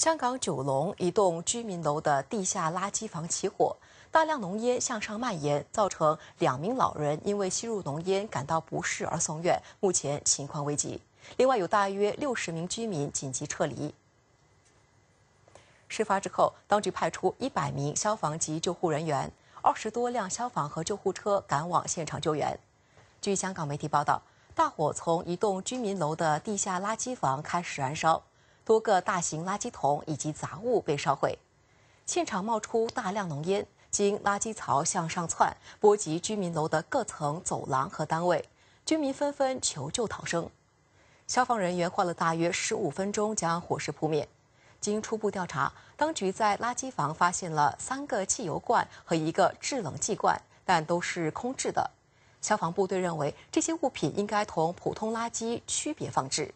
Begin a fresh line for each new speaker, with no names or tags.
香港九龙一栋居民楼的地下垃圾房起火，大量浓烟向上蔓延，造成两名老人因为吸入浓烟感到不适而送院，目前情况危急。另外，有大约六十名居民紧急撤离。事发之后，当局派出一百名消防及救护人员，二十多辆消防和救护车赶往现场救援。据香港媒体报道，大火从一栋居民楼的地下垃圾房开始燃烧。多个大型垃圾桶以及杂物被烧毁，现场冒出大量浓烟，经垃圾槽向上窜，波及居民楼的各层走廊和单位，居民纷纷求救逃生。消防人员花了大约十五分钟将火势扑灭。经初步调查，当局在垃圾房发现了三个汽油罐和一个制冷剂罐，但都是空置的。消防部队认为这些物品应该同普通垃圾区别放置。